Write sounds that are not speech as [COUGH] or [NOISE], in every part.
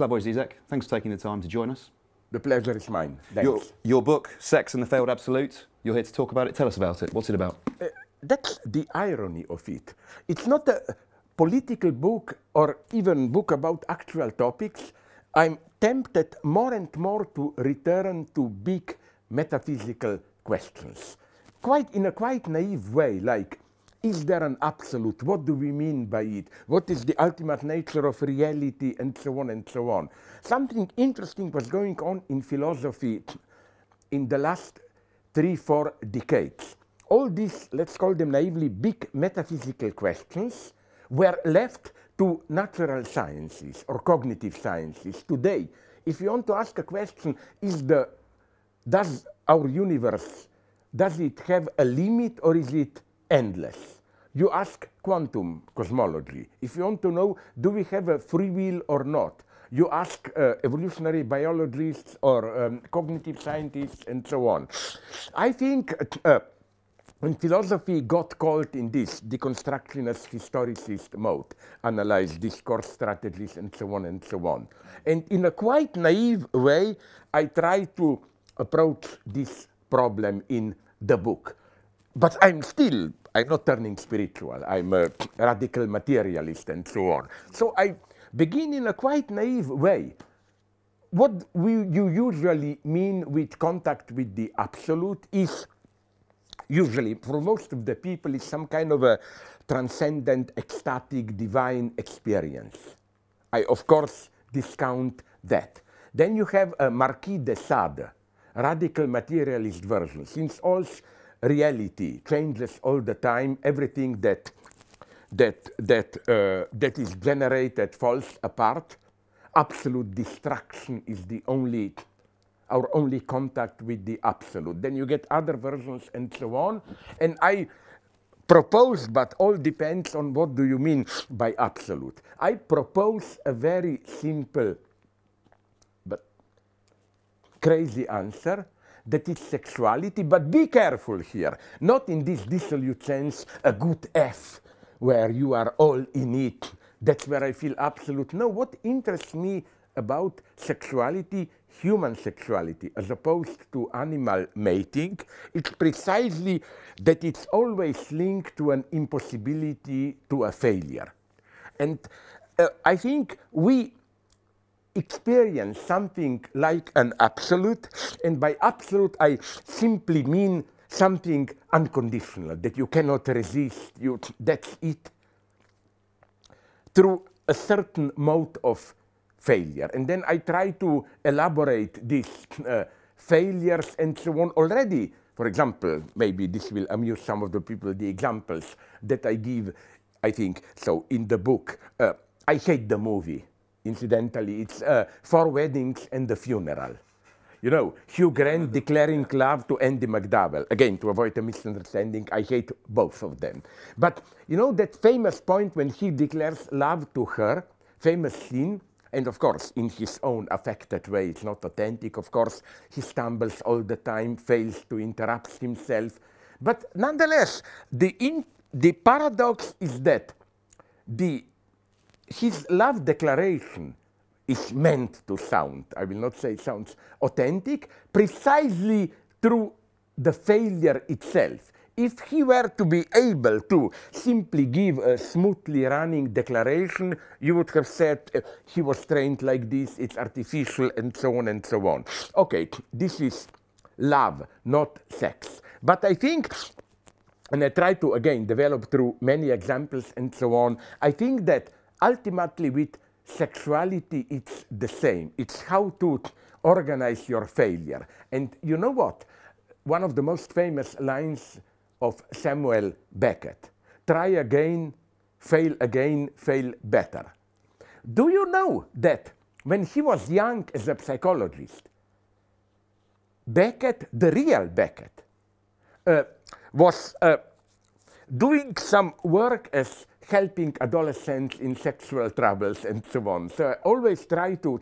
Slavoj Zizek, thanks for taking the time to join us. The pleasure is mine. Your, your, book, Sex and the Failed Absolute, you're here to talk about it. Tell us about it. What's it about? Uh, that's the irony of it. It's not a political book or even book about actual topics. I'm tempted more and more to return to big metaphysical questions, quite in a quite naive way, like is there an absolute? What do we mean by it? What is the ultimate nature of reality? And so on and so on. Something interesting was going on in philosophy in the last three, four decades. All these, let's call them naively, big metaphysical questions were left to natural sciences or cognitive sciences. Today, if you want to ask a question, is the, does our universe, does it have a limit or is it endless. You ask quantum cosmology. If you want to know, do we have a free will or not? You ask uh, evolutionary biologists or um, cognitive scientists and so on. I think uh, when philosophy got caught in this deconstructionist historicist mode, analyze discourse strategies and so on and so on. And in a quite naive way, I try to approach this problem in the book but I'm still, I'm not turning spiritual. I'm a radical materialist and so on. So I begin in a quite naive way. What we, you usually mean with contact with the absolute is usually for most of the people is some kind of a transcendent, ecstatic, divine experience. I, of course, discount that. Then you have a Marquis de Sade, radical materialist version. Since all reality changes all the time. Everything that that that uh, that is generated falls apart. Absolute destruction is the only our only contact with the absolute. Then you get other versions and so on. And I propose, but all depends on what do you mean by absolute. I propose a very simple but crazy answer that is sexuality, but be careful here, not in this dissolute sense, a good F, where you are all in it. That's where I feel absolute. No, what interests me about sexuality, human sexuality, as opposed to animal mating, it's precisely that it's always linked to an impossibility, to a failure. And uh, I think we experience something like an absolute, and by absolute I simply mean something unconditional, that you cannot resist, you, that's it, through a certain mode of failure. And then I try to elaborate these uh, failures and so on already. For example, maybe this will amuse some of the people, the examples that I give, I think, so in the book, uh, I hate the movie incidentally. It's uh, Four Weddings and a Funeral. You know, Hugh Grant declaring love to Andy McDowell. Again, to avoid a misunderstanding, I hate both of them. But you know that famous point when he declares love to her, famous scene, and of course, in his own affected way, it's not authentic, of course, he stumbles all the time, fails to interrupt himself. But nonetheless, the, in, the paradox is that the his love declaration is meant to sound, I will not say it sounds authentic, precisely through the failure itself. If he were to be able to simply give a smoothly running declaration, you would have said uh, he was trained like this, it's artificial, and so on and so on. Okay, this is love, not sex. But I think, and I try to again develop through many examples and so on, I think that ultimately with sexuality, it's the same. It's how to organize your failure. And you know what? One of the most famous lines of Samuel Beckett try again, fail again, fail better. Do you know that when he was young as a psychologist, Beckett, the real Beckett, uh, was uh, doing some work as helping adolescents in sexual troubles and so on. So I always try to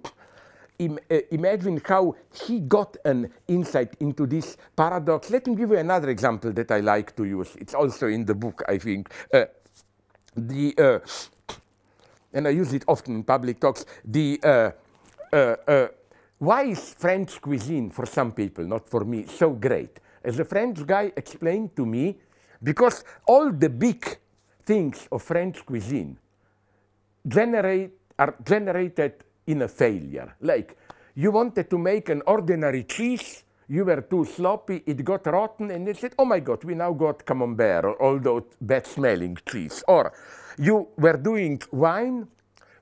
Im uh, imagine how he got an insight into this paradox. Let me give you another example that I like to use. It's also in the book, I think. Uh, the uh, and I use it often in public talks. The uh, uh, uh, why is French cuisine for some people, not for me, so great? As a French guy explained to me, because all the big things of French cuisine generate, are generated in a failure. Like you wanted to make an ordinary cheese, you were too sloppy, it got rotten, and they said, oh my God, we now got camembert, although bad smelling cheese. Or you were doing wine,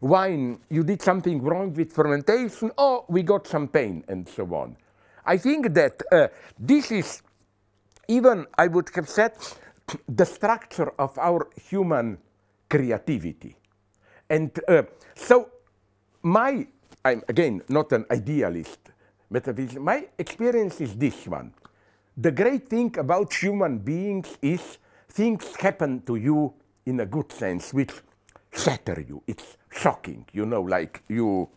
wine, you did something wrong with fermentation, oh, we got champagne, and so on. I think that uh, this is even, I would have said, the structure of our human creativity. And uh, so my, I'm again not an idealist metaphysician. my experience is this one. The great thing about human beings is things happen to you in a good sense which shatter you. It's shocking, you know, like you,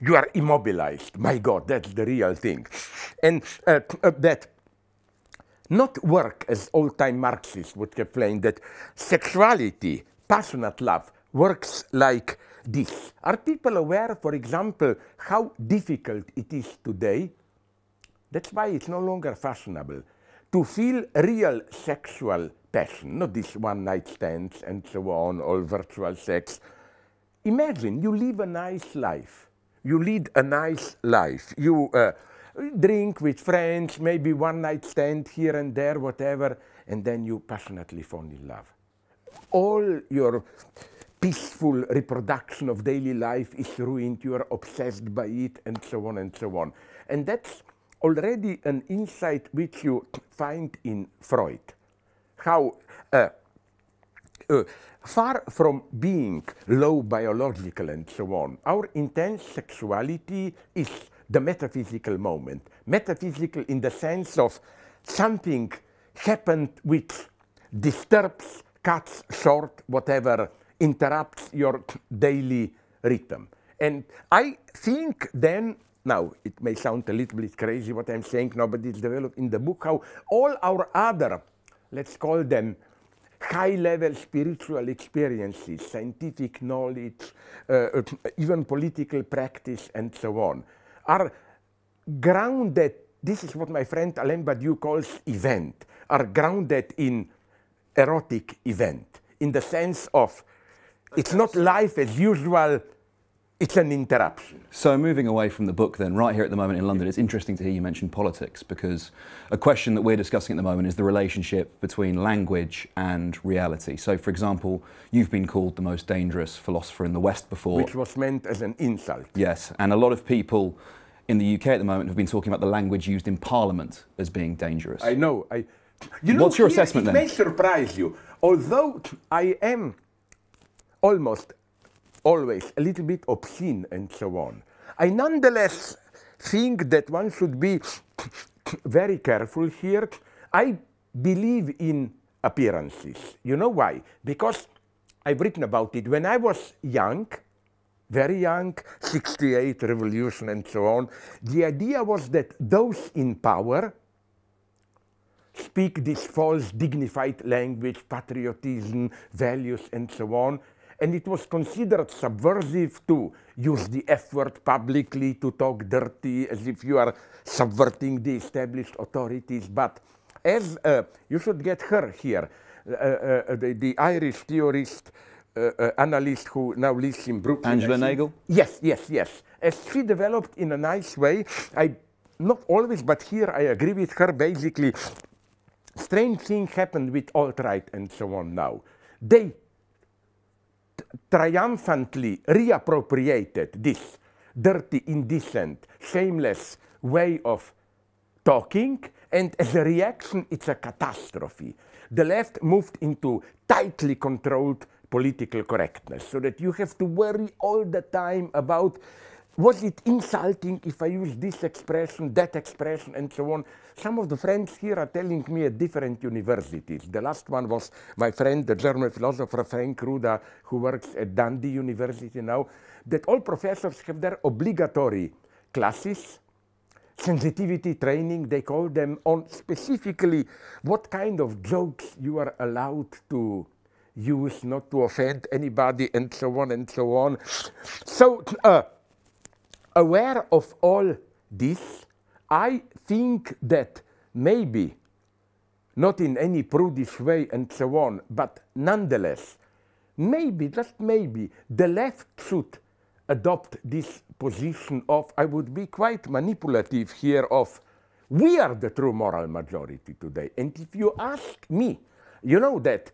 you are immobilized. My God, that's the real thing. And uh, that not work as old-time Marxists would explain that sexuality, passionate love, works like this. Are people aware, for example, how difficult it is today? That's why it's no longer fashionable to feel real sexual passion, not this one-night stands and so on, all virtual sex. Imagine you live a nice life. You lead a nice life. You uh, drink with friends, maybe one night stand here and there, whatever, and then you passionately fall in love. All your peaceful reproduction of daily life is ruined, you are obsessed by it, and so on and so on. And that's already an insight which you find in Freud. How uh, uh, far from being low biological and so on, our intense sexuality is the metaphysical moment. Metaphysical in the sense of something happened which disturbs, cuts short, whatever, interrupts your daily rhythm. And I think then, now it may sound a little bit crazy what I'm saying now, but it's developed in the book how all our other, let's call them high level spiritual experiences, scientific knowledge, uh, uh, even political practice, and so on, are grounded, this is what my friend Alain Badiou calls event, are grounded in erotic event, in the sense of it's not life as usual, it's an interruption. So, moving away from the book, then, right here at the moment in London, it's interesting to hear you mention politics because a question that we're discussing at the moment is the relationship between language and reality. So, for example, you've been called the most dangerous philosopher in the West before, which was meant as an insult. Yes, and a lot of people in the UK at the moment have been talking about the language used in Parliament as being dangerous. I know. I, you know What's your assessment it then? It may surprise you. Although I am almost always a little bit obscene and so on, I nonetheless think that one should be very careful here. I believe in appearances. You know why? Because I've written about it. When I was young, very young, 68 revolution and so on. The idea was that those in power speak this false dignified language, patriotism, values and so on. And it was considered subversive to use the F word publicly, to talk dirty as if you are subverting the established authorities. But as uh, you should get her here, uh, uh, uh the, the Irish theorist uh, uh, analyst who now lives in Brooklyn. Angela Nagel? Yes, yes, yes. As uh, she developed in a nice way, I not always, but here I agree with her. Basically, strange thing happened with alt-right and so on now. They triumphantly reappropriated this dirty, indecent, shameless way of talking, and as a reaction, it's a catastrophe. The left moved into tightly controlled political correctness, so that you have to worry all the time about was it insulting if I use this expression, that expression, and so on? Some of the friends here are telling me at different universities. The last one was my friend, the German philosopher Frank Ruda, who works at Dundee University now, that all professors have their obligatory classes, sensitivity training, they call them, on specifically what kind of jokes you are allowed to use, not to offend anybody, and so on and so on. So, uh, aware of all this, I think that maybe, not in any prudish way and so on, but nonetheless, maybe, just maybe, the left should adopt this position of, I would be quite manipulative here, of we are the true moral majority today. And if you ask me, you know that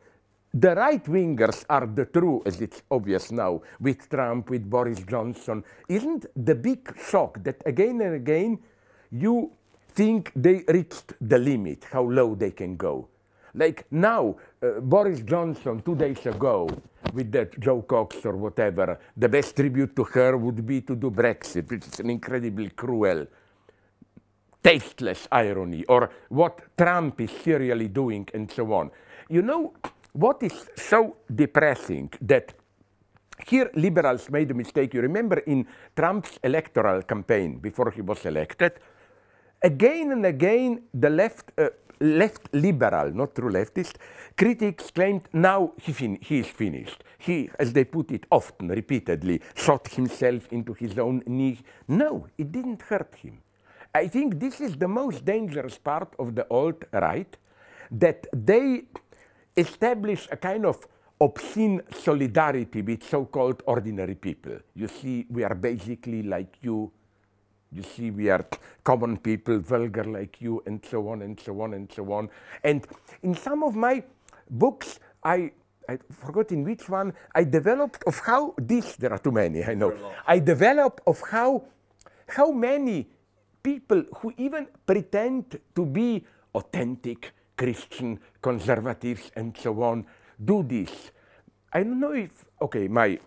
the right wingers are the true, as it's obvious now, with Trump, with Boris Johnson. Isn't the big shock that again and again you think they reached the limit, how low they can go? Like now, uh, Boris Johnson, two days ago, with that Joe Cox or whatever, the best tribute to her would be to do Brexit, which is an incredibly cruel tasteless irony or what Trump is serially doing and so on. You know, what is so depressing that here liberals made a mistake. You remember in Trump's electoral campaign before he was elected, again and again the left, uh, left liberal, not true leftist, critics claimed now he, fin- he is finished. He, as they put it often, repeatedly, shot himself into his own knee. No, it didn't hurt him. I think this is the most dangerous part of the alt right, that they establish a kind of obscene solidarity with so-called ordinary people. You see, we are basically like you. You see, we are common people, vulgar like you, and so on, and so on, and so on. And in some of my books, I, I forgot in which one, I developed of how this, there are too many, I know. I developed of how, how many people who even pretend to be authentic Christian conservatives and so on do this. I don't know if, okay, my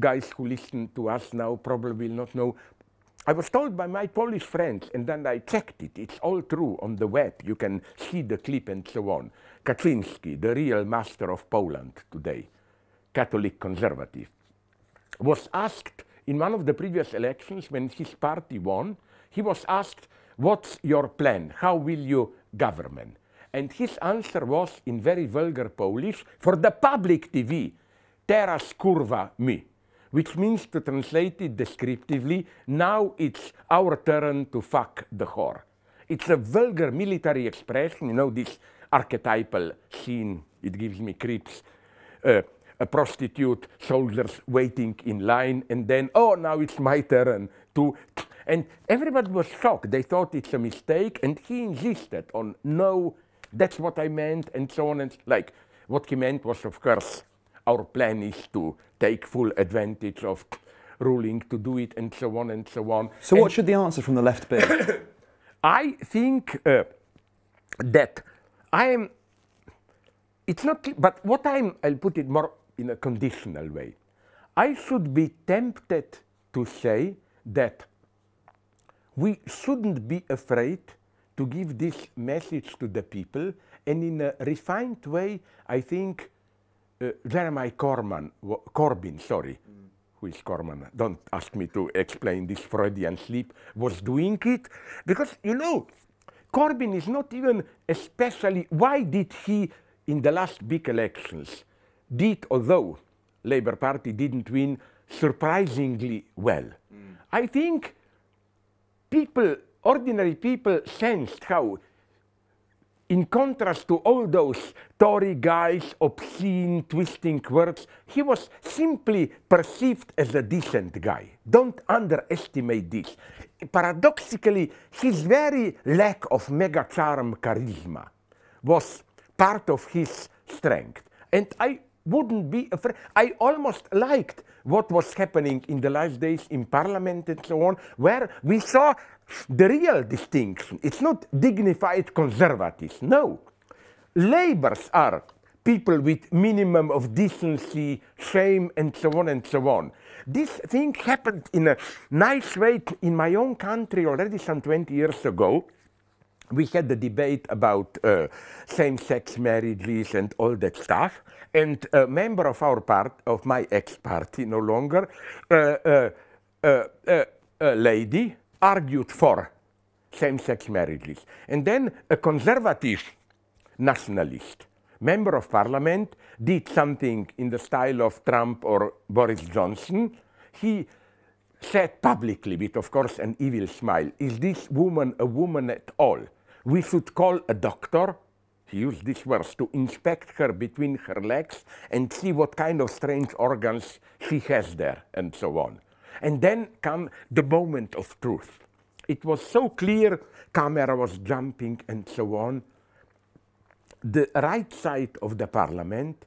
guys who listen to us now probably will not know. I was told by my Polish friends, and then I checked it. It's all true on the web. You can see the clip and so on. Kaczynski, the real master of Poland today, Catholic conservative, was asked in one of the previous elections when his party won, he was asked, What's your plan? How will you govern? And his answer was in very vulgar Polish for the public TV, teraz kurwa mi, which means to translate it descriptively, now it's our turn to fuck the whore. It's a vulgar military expression, you know, this archetypal scene, it gives me creeps. Uh, a prostitute, soldiers waiting in line, and then, oh, now it's my turn to. And everybody was shocked. They thought it's a mistake, and he insisted on no that's what I meant, and so on. And like, what he meant was, of course, our plan is to take full advantage of ruling to do it, and so on and so on. So, and what should the answer from the left be? [COUGHS] I think uh, that I am. It's not, but what I'm, I'll put it more in a conditional way. I should be tempted to say that we shouldn't be afraid to give this message to the people. And in a refined way, I think uh, Jeremiah Corman, Corbyn, sorry, mm. who is Corman, don't ask me to explain this Freudian sleep, was doing it. Because, you know, Corbyn is not even especially, why did he, in the last big elections, did, although Labour Party didn't win, surprisingly well. Mm. I think people ordinary people sensed how, in contrast to all those Tory guys' obscene, twisting words, he was simply perceived as a decent guy. Don't underestimate this. Paradoxically, his very lack of mega charm charisma was part of his strength. And I wouldn't be afraid. I almost liked what was happening in the last days in Parliament and so on, where we saw the real distinction its not dignified conservatives, no. Laborers are people with minimum of decency, shame, and so on and so on. This thing happened in a nice way in my own country already some 20 years ago. We had the debate about uh, same-sex marriages and all that stuff, and a member of our part, of my ex-party, no longer, uh, uh, uh, uh a lady argued for same-sex marriages. And then a conservative nationalist member of parliament did something in the style of Trump or Boris Johnson. He said publicly, with of course an evil smile, is this woman a woman at all? We should call a doctor, he used these words, to inspect her between her legs and see what kind of strange organs she has there, and so on. And then come the moment of truth. It was so clear, camera was jumping and so on. The right side of the parliament,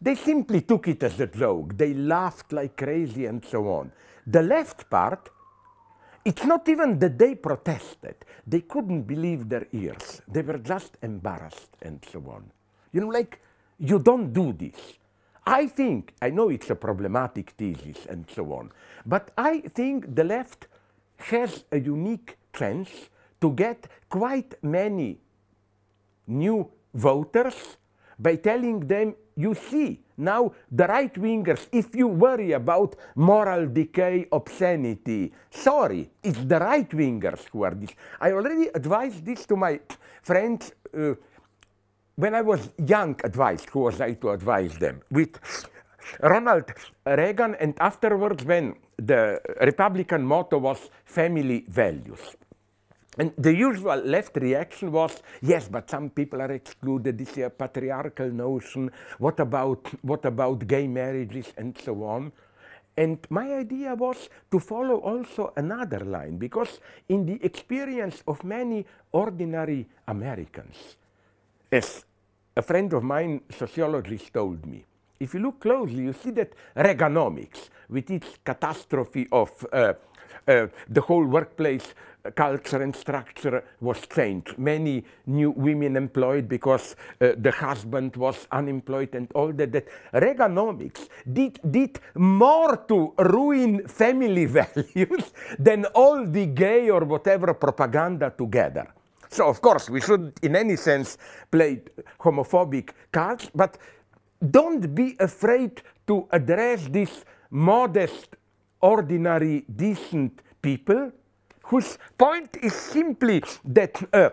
they simply took it as a joke. They laughed like crazy and so on. The left part, it's not even that they protested. They couldn't believe their ears. They were just embarrassed and so on. You know, like, you don't do this. I think, I know it's a problematic thesis and so on, but I think the left has a unique chance to get quite many new voters by telling them, you see, now the right wingers, if you worry about moral decay, obscenity, sorry, it's the right wingers who are this. I already advised this to my friends. Uh, when I was young, advised, who was I to advise them? With Ronald Reagan, and afterwards, when the Republican motto was family values. And the usual left reaction was, yes, but some people are excluded, this is a patriarchal notion, what about, what about gay marriages and so on. And my idea was to follow also another line, because in the experience of many ordinary Americans, as a friend of mine, sociologist, told me, if you look closely, you see that Reaganomics, with its catastrophe of uh, uh, the whole workplace culture and structure was changed. Many new women employed because uh, the husband was unemployed and all that. that Reaganomics did, did more to ruin family [LAUGHS] values than all the gay or whatever propaganda together. So, of course, we should, in any sense, play homophobic cards, but don't be afraid to address these modest, ordinary, decent people whose point is simply that uh,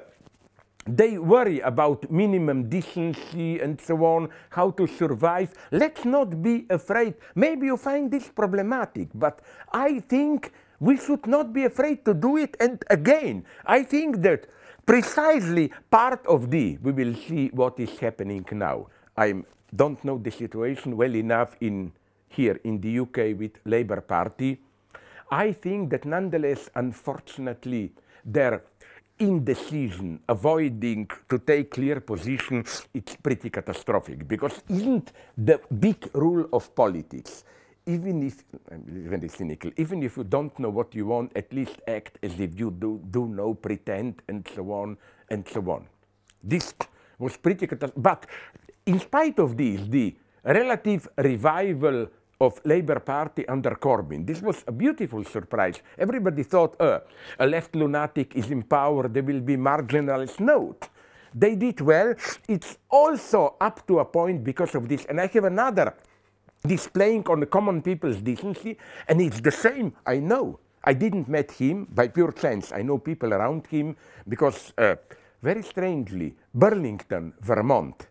they worry about minimum decency and so on, how to survive. Let's not be afraid. Maybe you find this problematic, but I think we should not be afraid to do it. And again, I think that precisely part of D. We will see what is happening now. I don't know the situation well enough in here in the UK with Labour Party. I think that nonetheless, unfortunately, their indecision, avoiding to take clear position, it's pretty catastrophic because isn't the big rule of politics even if, um, even cynical, even if you don't know what you want, at least act as if you do, do know, pretend, and so on, and so on. This was pretty catastrophic. But in spite of this, the relative revival of Labour Party under Corbyn. This was a beautiful surprise. Everybody thought, uh, a left lunatic is in power, they will be marginalized. No, they did well. It's also up to a point because of this. And I have another displaying on the common people's decency, and it's the same, I know. I didn't met him by pure chance. I know people around him because, uh, very strangely, Burlington, Vermont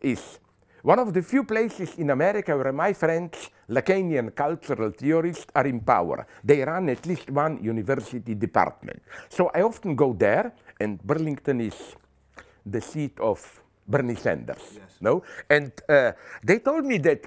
is one of the few places in America where my friends, Lacanian cultural theorists, are in power. They run at least one university department. So I often go there, and Burlington is the seat of Bernie Sanders. Yes. No? And uh, they told me that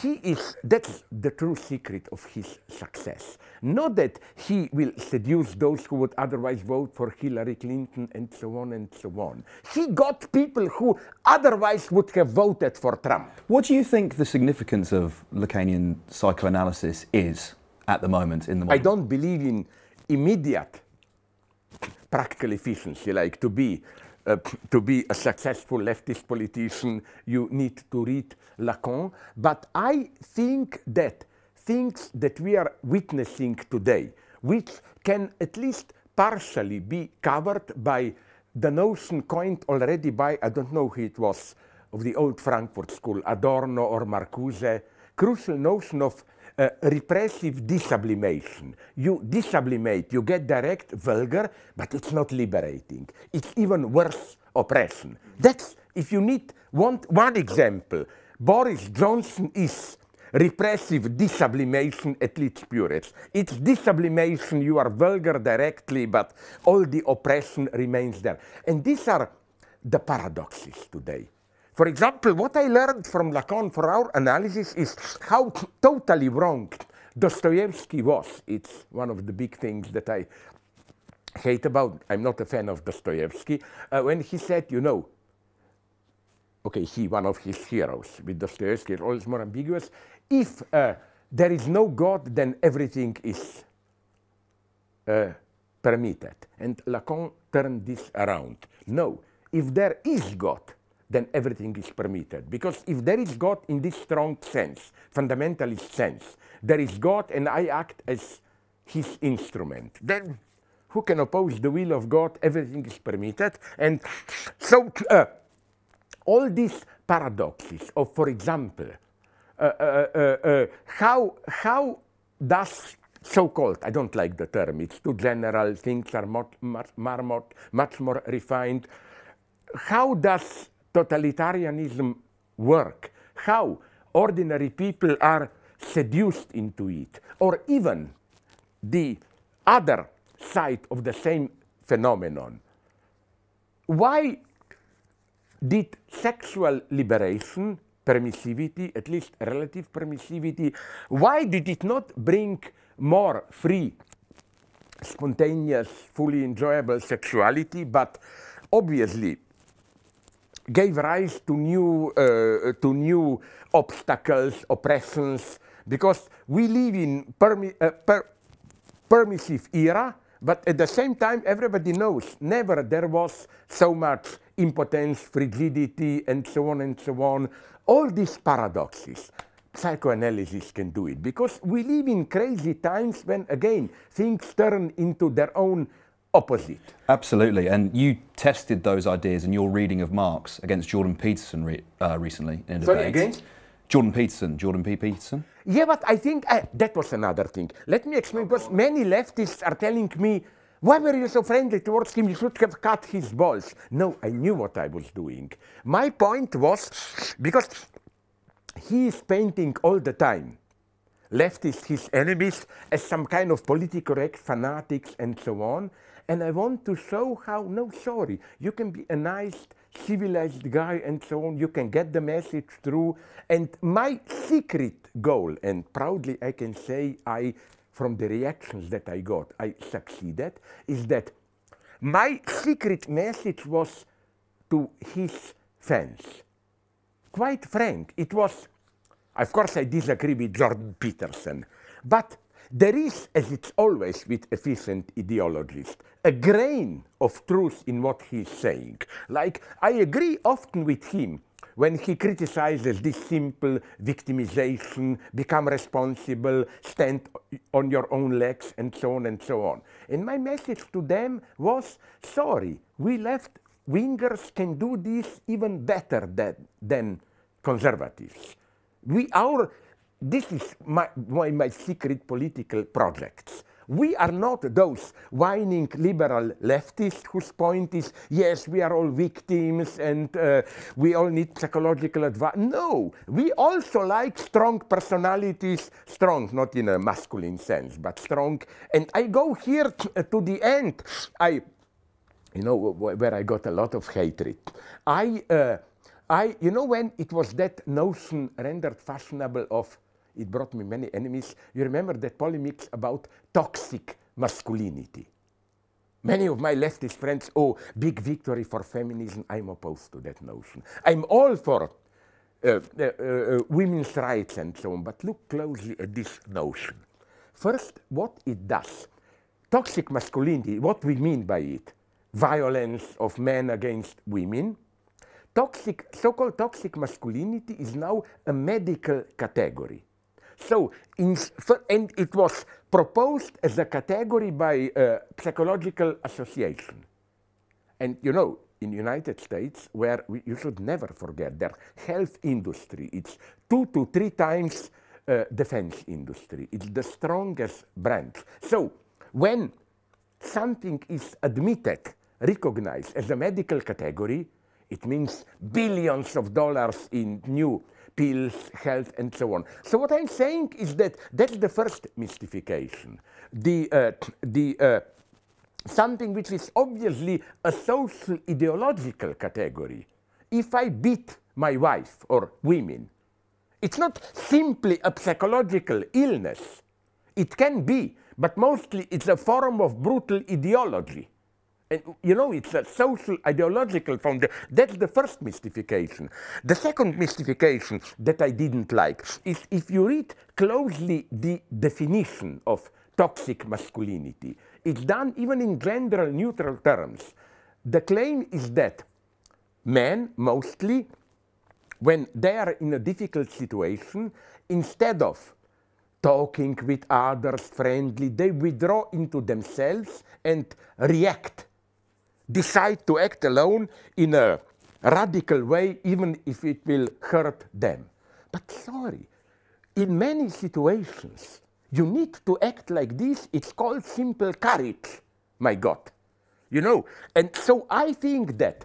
he is that's the true secret of his success not that he will seduce those who would otherwise vote for hillary clinton and so on and so on he got people who otherwise would have voted for trump what do you think the significance of lacanian psychoanalysis is at the moment in the i don't believe in immediate practical efficiency like to be uh, to be a successful leftist politician, you need to read Lacan. But I think that things that we are witnessing today, which can at least partially be covered by the notion coined already by, I don't know who it was, of the old Frankfurt school, Adorno or Marcuse, crucial notion of uh, repressive desublimation. You desublimate, you get direct, vulgar, but it's not liberating. It's even worse oppression. That's, if you need one, one example, Boris Johnson is repressive desublimation at its purest. It's desublimation, you are vulgar directly, but all the oppression remains there. And these are the paradoxes today. For example, what I learned from Lacan for our analysis is how totally wrong Dostoevsky was. It's one of the big things that I hate about, I'm not a fan of Dostoevsky, uh, when he said, you know, okay, he, one of his heroes, with Dostoevsky, it's always more ambiguous, if uh, there is no God, then everything is uh, permitted. And Lacan turned this around. No, if there is God, then everything is permitted. Because if there is God in this strong sense, fundamentalist sense, there is God and I act as his instrument, then who can oppose the will of God? Everything is permitted. And so uh, all these paradoxes of, for example, uh, uh, how, how does so-called, I don't like the term, it's too general, things are much, much, much more refined. How does totalitarianism work, how ordinary people are seduced into it, or even the other side of the same phenomenon. Why did sexual liberation, permissivity, at least relative permissivity, why did it not bring more free, spontaneous, fully enjoyable sexuality, but obviously gave rise to new, uh, to new obstacles, oppressions, because we live in permi uh, per permissive era, but at the same time, everybody knows never there was so much impotence, frigidity, and so on and so on. All these paradoxes psychoanalysis can do it because we live in crazy times when again things turn into their own opposite. Absolutely, and you tested those ideas in your reading of Marx against Jordan Peterson re uh, recently in a Sorry, again, Jordan Peterson, Jordan P. Peterson. Yeah, but I think uh, that was another thing. Let me explain, because many leftists are telling me, why were you so friendly towards him? You should have cut his balls. No, I knew what I was doing. My point was, because he is painting all the time leftists, his enemies, as some kind of politically correct fanatics and so on. And I want to show how, no, sorry, you can be a nice, civilized guy and so on. You can get the message through. And my secret goal, and proudly I can say I, from the reactions that I got, I succeeded, is that my secret message was to his fans. Quite frank, it was, of course I disagree with Jordan Peterson, but there is, as it's always with efficient ideologists, a grain of truth in what he's saying. Like, I agree often with him when he criticizes this simple victimization, become responsible, stand on your own legs, and so on and so on. And my message to them was sorry, we left wingers can do this even better than, than conservatives. We, our this is my, one of my secret political projects. We are not those whining liberal leftists whose point is, yes, we are all victims and uh, we all need psychological advice. No, we also like strong personalities, strong, not in a masculine sense, but strong. And I go here uh, to the end. I, you know, where I got a lot of hatred. I, uh, I, you know, when it was that notion rendered fashionable of it brought me many enemies. You remember that polemics about toxic masculinity. Many of my leftist friends, oh, big victory for feminism. I'm opposed to that notion. I'm all for uh, uh, uh, women's rights and so on, but look closely at this notion. First, what it does. Toxic masculinity, what we mean by it, violence of men against women. Toxic, so-called toxic masculinity is now a medical category. So, in, so and it was proposed as a category by a uh, psychological association. And you know, in United States, where we, you should never forget their health industry, it's two to three times uh, defense industry. It's the strongest branch. So when something is admitted, recognized as a medical category, it means billions of dollars in new pills, health, and so on. So what I'm saying is that that's the first mystification. The, uh, the uh, something which is obviously a social ideological category. If I beat my wife or women, it's not simply a psychological illness. It can be, but mostly it's a form of brutal ideology. And you know, it's a social ideological foundation. That's the first mystification. The second mystification that I didn't like is if you read closely the definition of toxic masculinity, it's done even in gender neutral terms. The claim is that men mostly, when they are in a difficult situation, instead of talking with others friendly, they withdraw into themselves and react decide to act alone in a radical way, even if it will hurt them. But sorry, in many situations, you need to act like this. It's called simple courage, my God. You know, and so I think that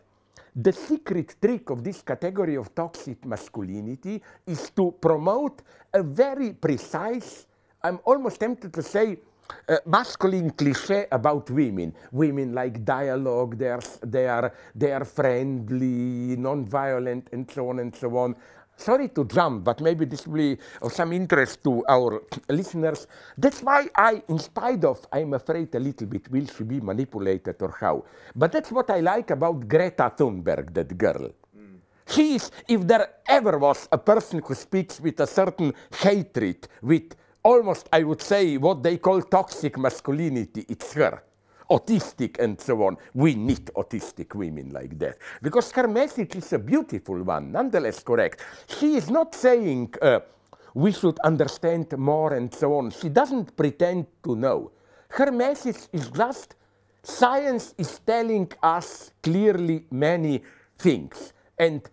the secret trick of this category of toxic masculinity is to promote a very precise, I'm almost tempted to say, uh, masculine cliche about women. Women like dialogue, they are, they are, they are friendly, non-violent, and so on and so on. Sorry to jump, but maybe this will be of some interest to our listeners. That's why I, in spite of, I'm afraid a little bit, will she be manipulated or how? But that's what I like about Greta Thunberg, that girl. She is, if there ever was a person who speaks with a certain hatred, with almost, I would say, what they call toxic masculinity. It's her. Autistic and so on. We need autistic women like that. Because her message is a beautiful one, nonetheless correct. She is not saying uh, we should understand more and so on. She doesn't pretend to know. Her message is just science is telling us clearly many things. And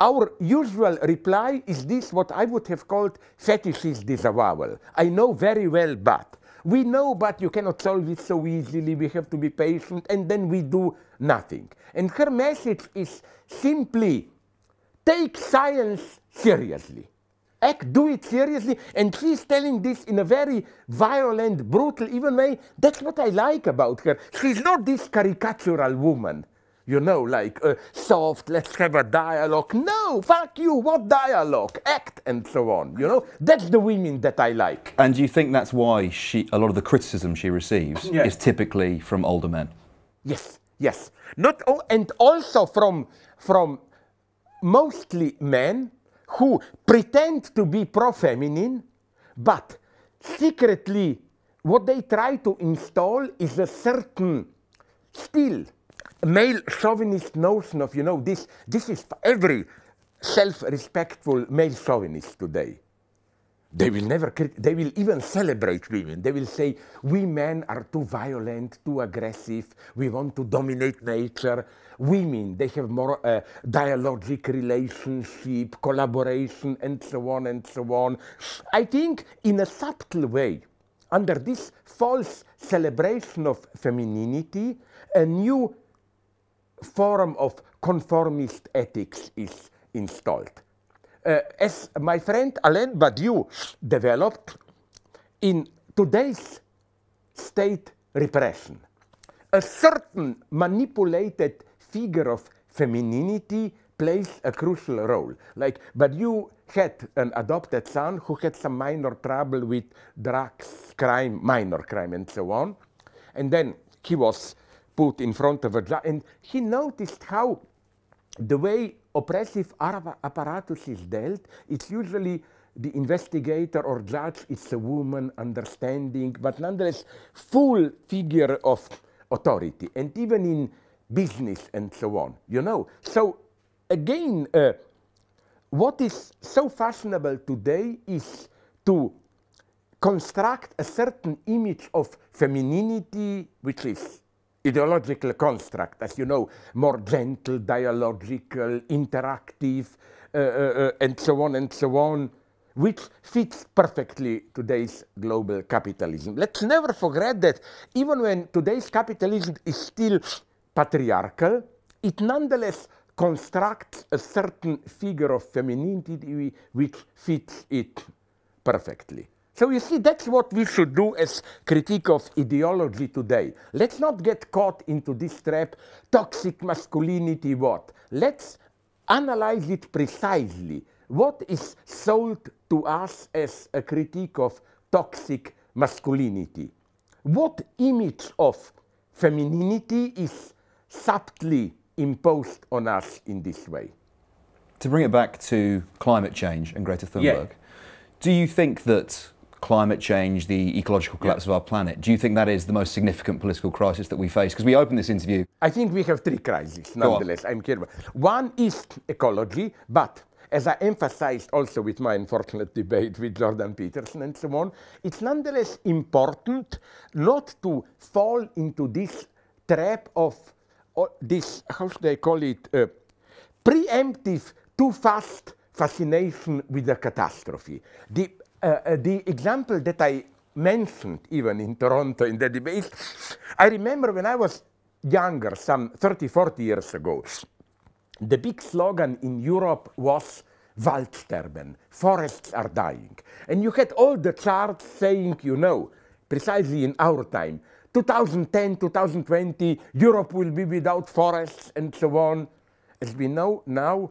our usual reply is this, what I would have called fetishist disavowal. I know very well, but. We know, but you cannot solve it so easily, we have to be patient, and then we do nothing. And her message is simply take science seriously. Act, do it seriously, and she's telling this in a very violent, brutal, even way. That's what I like about her. She's not this caricatural woman you know, like uh, soft, let's have a dialogue. No, fuck you, what dialogue? Act and so on, you know? That's the women that I like. And do you think that's why she, a lot of the criticism she receives yes. is typically from older men? Yes, yes. Not and also from, from mostly men who pretend to be pro-feminine, but secretly what they try to install is a certain still male chauvinist notion of, you know, this, this is for every self-respectful male chauvinist today. They will never, they will even celebrate women. They will say, we men are too violent, too aggressive, we want to dominate nature. Women, they have more uh, dialogic relationship, collaboration, and so on and so on. I think in a subtle way, under this false celebration of femininity, a new form of conformist ethics is installed. Uh, as my friend Alain Badiou developed in today's state repression, a certain manipulated figure of femininity plays a crucial role. Like, but you had an adopted son who had some minor trouble with drugs, crime, minor crime, and so on. And then he was put in front of a judge, And she noticed how the way oppressive apparatus is dealt, it's usually the investigator or judge, it's a woman understanding, but nonetheless, full figure of authority, and even in business and so on, you know. So again, uh, what is so fashionable today is to construct a certain image of femininity, which is ideological construct, as you know, more gentle, dialogical, interactive, uh, uh, uh, and so on and so on, which fits perfectly today's global capitalism. Let's never forget that even when today's capitalism is still patriarchal, it nonetheless constructs a certain figure of femininity which fits it perfectly. So you see, that's what we should do as critique of ideology today. Let's not get caught into this trap, toxic masculinity what? Let's analyze it precisely. What is sold to us as a critique of toxic masculinity? What image of femininity is subtly imposed on us in this way? To bring it back to climate change and Greta Thunberg, yeah. do you think that climate change, the ecological collapse yeah. of our planet. Do you think that is the most significant political crisis that we face? Because we opened this interview. I think we have three crises, nonetheless. I'm clear. One is ecology, but as I emphasized also with my unfortunate debate with Jordan Peterson and so on, it's nonetheless important not to fall into this trap of uh, this, how should I call it, uh, preemptive, too fast fascination with the catastrophe. The uh, uh, the example that I mentioned even in Toronto in the debate, I remember when I was younger, some 30, 40 years ago, the big slogan in Europe was Waldsterben, forests are dying. And you had all the charts saying, you know, precisely in our time, 2010, 2020, Europe will be without forests and so on. As we know now,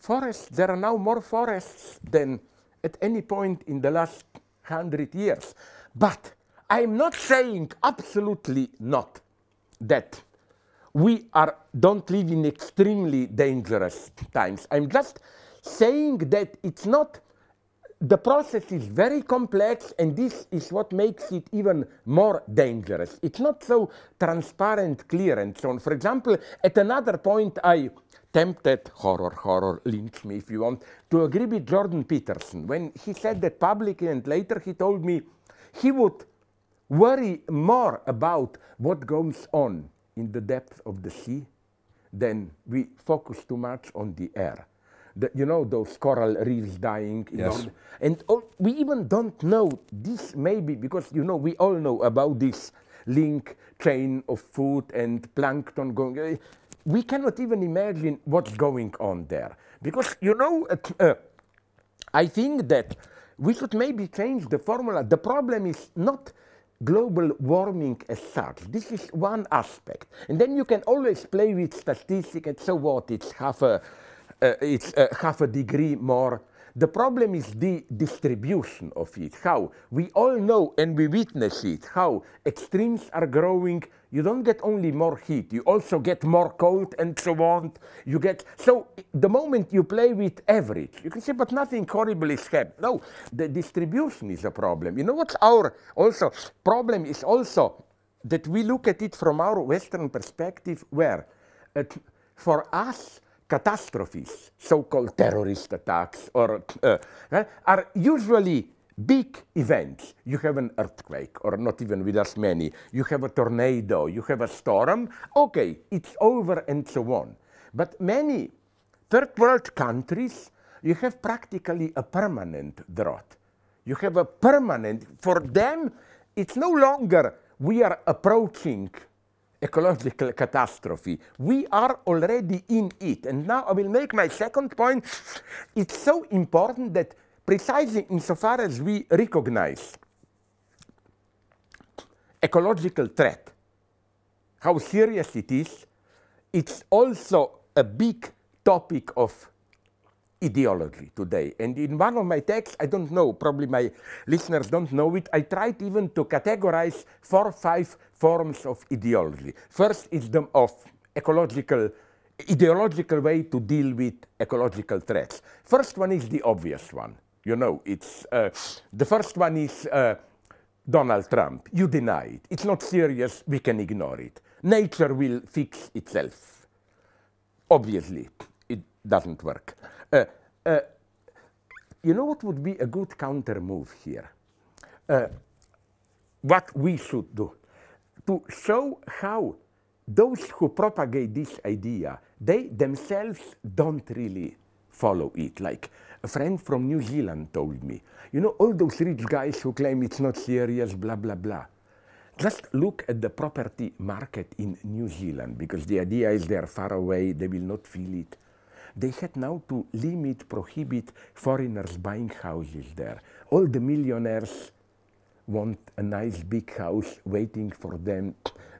forests, there are now more forests than at any point in the last hundred years. But I'm not saying absolutely not that we are, don't live in extremely dangerous times. I'm just saying that it's not the process is very complex, and this is what makes it even more dangerous. It's not so transparent, clear, and so on. For example, at another point, I tempted horror, horror, lynch me if you want, to agree with Jordan Peterson when he said that publicly, and later he told me he would worry more about what goes on in the depths of the sea than we focus too much on the air the, you know, those coral reefs dying. Yes. and all, we even don't know this maybe because, you know, we all know about this link chain of food and plankton going. Eh, we cannot even imagine what's going on there. Because, you know, uh, uh, I think that we should maybe change the formula. The problem is not global warming as such. This is one aspect. And then you can always play with statistics and so what, it's half a uh, it's uh, half a degree more. The problem is the distribution of it, how we all know and we witness it, how extremes are growing. You don't get only more heat, you also get more cold and so on. You get so the moment you play with average, you can say, but nothing horrible is happening. No, the distribution is a problem. You know what's our also problem is also that we look at it from our Western perspective, where at, for us catastrophes, so-called terrorist attacks, or uh, eh, are usually big events. You have an earthquake, or not even with as many. You have a tornado, you have a storm. Okay, it's over and so on. But many third world countries, you have practically a permanent drought. You have a permanent, for them, it's no longer we are approaching ecological catastrophe. We are already in it. And now I will make my second point. It's so important that precisely insofar as we recognize ecological threat, how serious it is, it's also a big topic of ideology today. And in one of my texts, I don't know, probably my listeners don't know it, I tried even to categorize four or five forms of ideology. First is the of ecological ideological way to deal with ecological threats. First one is the obvious one. You know, it's uh, the first one is uh, Donald Trump. You deny it. It's not serious. We can ignore it. Nature will fix itself. Obviously, it doesn't work. Uh, uh, you know what would be a good counter move here? Uh, what we should do to show how those who propagate this idea they themselves don't really follow it like a friend from new zealand told me you know all those rich guys who claim it's not serious blah blah blah just look at the property market in new zealand because the idea is they're far away they will not feel it they had now to limit, prohibit foreigners buying houses there. All the millionaires want a nice big house waiting for them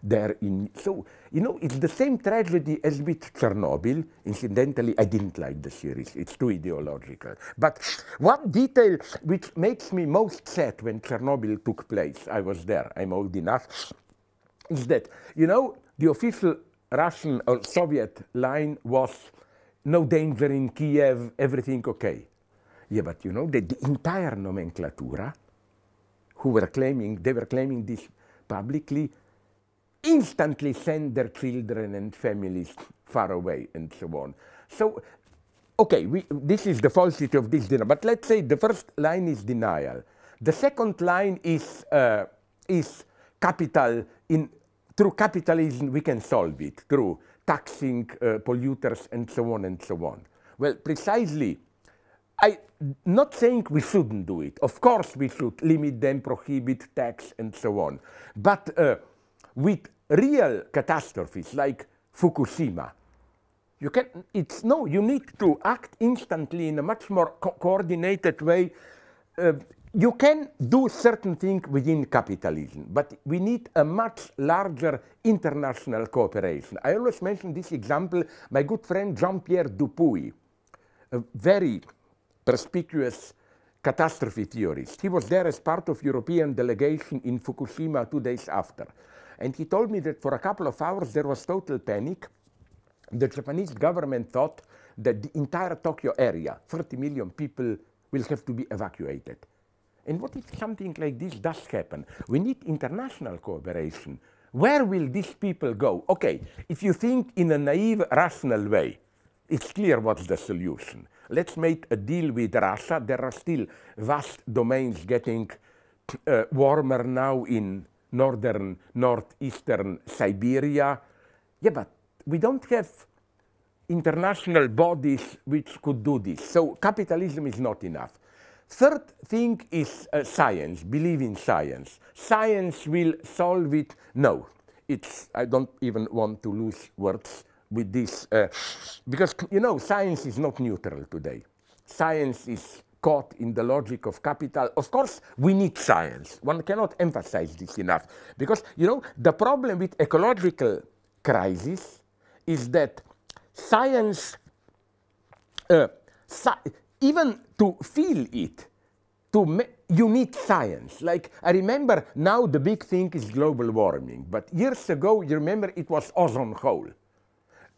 there in so you know it's the same tragedy as with chernobyl incidentally i didn't like the series it's too ideological but one detail which makes me most sad when chernobyl took place i was there i'm old enough is that you know the official russian or soviet line was no danger in Kiev, everything okay. Yeah, but you know that the entire nomenclatura, who were claiming, they were claiming this publicly, instantly sent their children and families far away and so on. So, okay, we, this is the falsity of this denial. But let's say the first line is denial. The second line is, uh, is capital. In, through capitalism, we can solve it. Through taxing uh, polluters and so on and so on. Well, precisely, I'm not saying we shouldn't do it. Of course we should limit them, prohibit, tax, and so on. But uh, with real catastrophes like Fukushima, you can, it's no, you need to act instantly in a much more co coordinated way uh, you can do certain things within capitalism, but we need a much larger international cooperation. I always mention this example, my good friend Jean-Pierre Dupuy, a very perspicuous catastrophe theorist. He was there as part of European delegation in Fukushima two days after. And he told me that for a couple of hours there was total panic. The Japanese government thought that the entire Tokyo area, 30 million people, will have to be evacuated. And what if something like this does happen? We need international cooperation. Where will these people go? Okay, if you think in a naive, rational way, it's clear what's the solution. Let's make a deal with Russia. There are still vast domains getting uh, warmer now in northern, northeastern Siberia. Yeah, but we don't have international bodies which could do this. So capitalism is not enough. Third thing is uh, science, believe in science. Science will solve it. No, it's, I don't even want to lose words with this, uh, because, you know, science is not neutral today. Science is caught in the logic of capital. Of course, we need science. One cannot emphasize this enough, because, you know, the problem with ecological crisis is that science, uh, even to feel it, to you need science. Like I remember now the big thing is global warming, but years ago you remember it was ozone hole.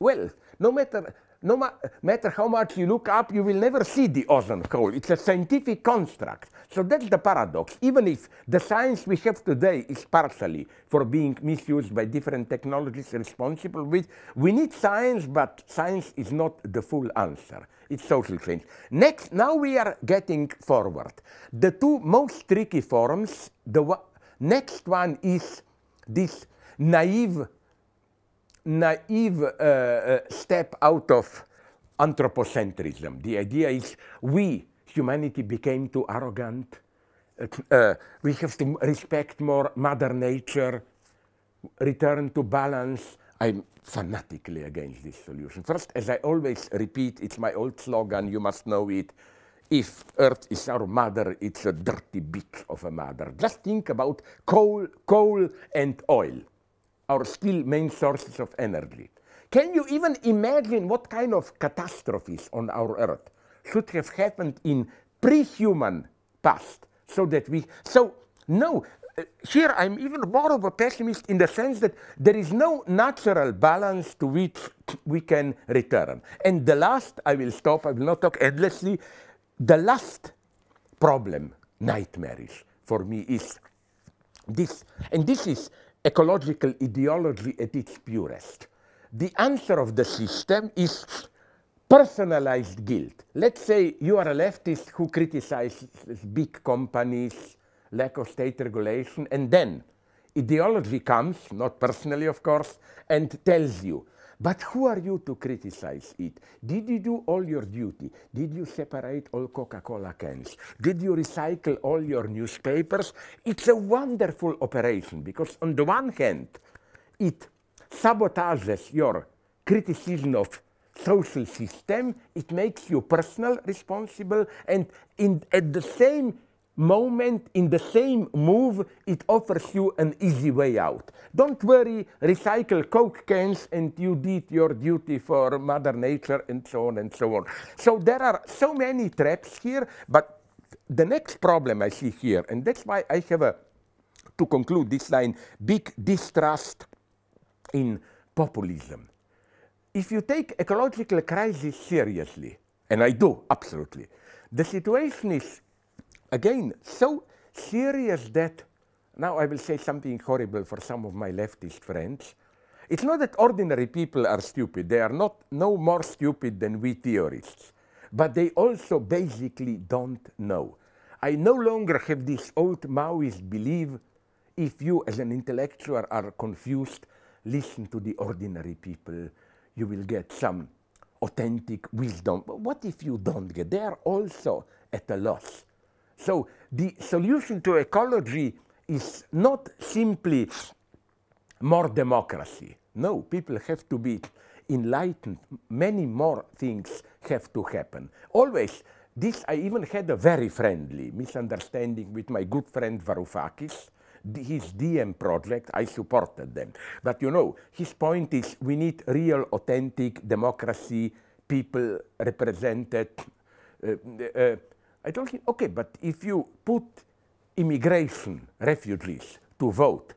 Well, no matter no ma matter how much you look up, you will never see the ozone hole. It's a scientific construct. So that's the paradox. Even if the science we have today is partially for being misused by different technologies responsible with, we need science, but science is not the full answer. It's social change. Next, now we are getting forward. The two most tricky forms, the next one is this naive naive uh, uh, step out of anthropocentrism. The idea is we, humanity, became too arrogant. Uh, we have to respect more Mother Nature, return to balance. I'm fanatically against this solution. First, as I always repeat, it's my old slogan, you must know it. If Earth is our mother, it's a dirty bitch of a mother. Just think about coal, coal and oil are still main sources of energy. Can you even imagine what kind of catastrophes on our Earth should have happened in pre-human past so that we... So, no, uh, here I'm even more of a pessimist in the sense that there is no natural balance to which we can return. And the last, I will stop, I will not talk endlessly, the last problem, nightmarish, for me is this, and this is ecological ideology at its purest. The answer of the system is personalized guilt. Let's say you are a leftist who criticizes big companies, lack of state regulation, and then ideology comes, not personally, of course, and tells you but who are you to criticize it? Did you do all your duty? Did you separate all Coca Cola cans? Did you recycle all your newspapers? It's a wonderful operation because, on the one hand, it sabotages your criticism of social system, it makes you personal responsible, and in, at the same moment, in the same move, it offers you an easy way out. Don't worry, recycle Coke cans and you did your duty for Mother Nature and so on and so on. So there are so many traps here, but the next problem I see here, and that's why I have a, to conclude this line, big distrust in populism. If you take ecological crisis seriously, and I do, absolutely, the situation is again, so serious that now I will say something horrible for some of my leftist friends. It's not that ordinary people are stupid. They are not no more stupid than we theorists. But they also basically don't know. I no longer have this old Maoist belief if you, as an intellectual, are confused, listen to the ordinary people. You will get some authentic wisdom. But what if you don't get? They are also at a loss. So the solution to ecology is not simply more democracy. No, people have to be enlightened. Many more things have to happen. Always, this I even had a very friendly misunderstanding with my good friend Varoufakis. His DM project, I supported them. But you know, his point is we need real, authentic democracy, people represented. Uh, uh, I told him, okay, but if you put immigration refugees to vote,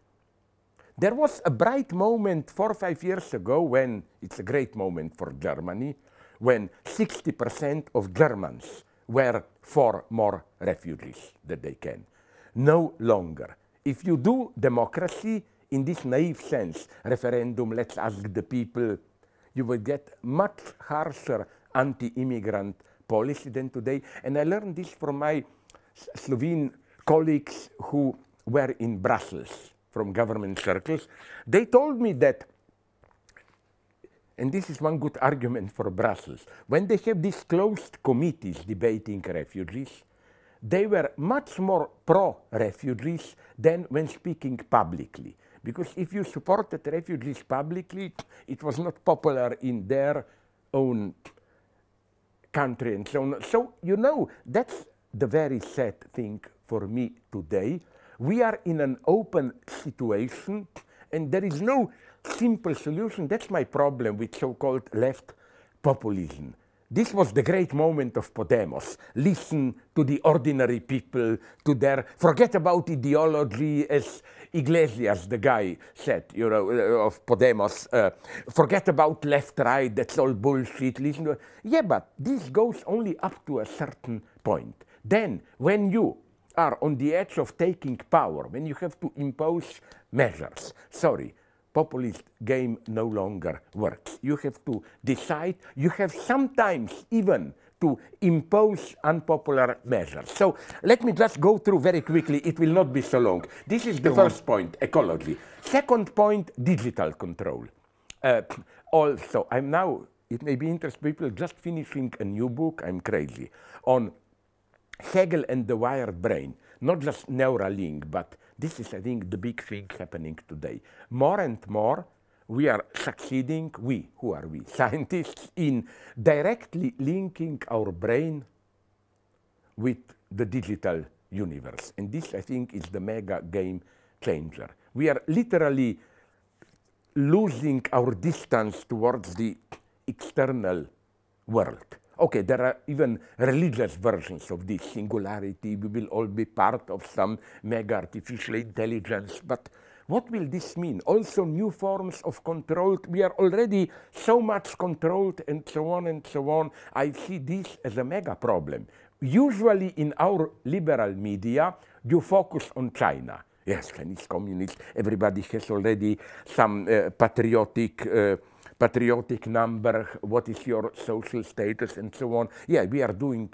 there was a bright moment four or five years ago when it's a great moment for Germany, when 60% of Germans were for more refugees that they can. No longer. If you do democracy in this naive sense, referendum, let's ask the people, you will get much harsher anti immigrant Polish than today. And I learned this from my Slovene colleagues who were in Brussels from government circles. They told me that, and this is one good argument for Brussels, when they have these closed committees debating refugees, they were much more pro refugees than when speaking publicly. Because if you supported refugees publicly, it was not popular in their own country and so on. So, you know, that's the very sad thing for me today. We are in an open situation and there is no simple solution. That's my problem with so-called left populism. This was the great moment of Podemos. Listen to the ordinary people, to their, forget about ideology as Iglesias, the guy, said, you know, uh, of Podemos, uh, forget about left, right, that's all bullshit, listen to Yeah, but this goes only up to a certain point. Then, when you are on the edge of taking power, when you have to impose measures, sorry, populist game no longer works. You have to decide, you have sometimes even to impose unpopular measures. So let me just go through very quickly, it will not be so long. This is the first point, ecology. Second point, digital control. Uh, also, I'm now, it may be interesting people, just finishing a new book, I'm crazy, on Hegel and the wired brain, not just Neuralink, but this is, I think, the big thing happening today. More and more, we are succeeding, we, who are we, scientists, in directly linking our brain with the digital universe. And this, I think, is the mega game changer. We are literally losing our distance towards the external world. Okay, there are even religious versions of this singularity. We will all be part of some mega artificial intelligence, but what will this mean? Also, new forms of control. We are already so much controlled and so on and so on. I see this as a mega problem. Usually, in our liberal media, you focus on China. Yes, Chinese communists, everybody has already some uh, patriotic. Uh, patriotic number, what is your social status, and so on. Yeah, we are doing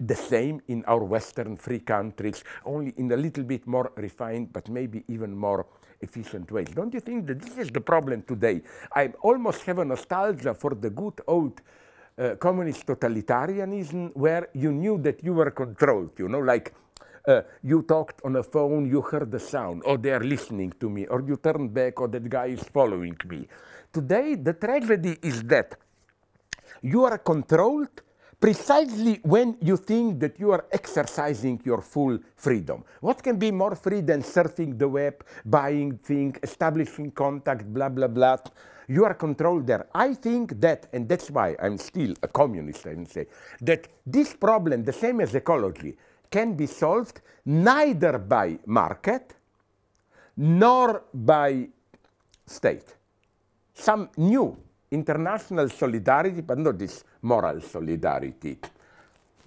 the same in our Western free countries, only in a little bit more refined, but maybe even more efficient ways. Don't you think that this is the problem today? I almost have a nostalgia for the good old uh, communist totalitarianism where you knew that you were controlled, you know, like uh, you talked on a phone, you heard the sound, or they are listening to me, or you turn back, or that guy is following me. Today, the tragedy is that you are controlled precisely when you think that you are exercising your full freedom. What can be more free than surfing the web, buying things, establishing contact, blah, blah, blah? You are controlled there. I think that, and that's why I'm still a communist, I would say, that this problem, the same as ecology, can be solved neither by market nor by state. Some new international solidarity, but not this moral solidarity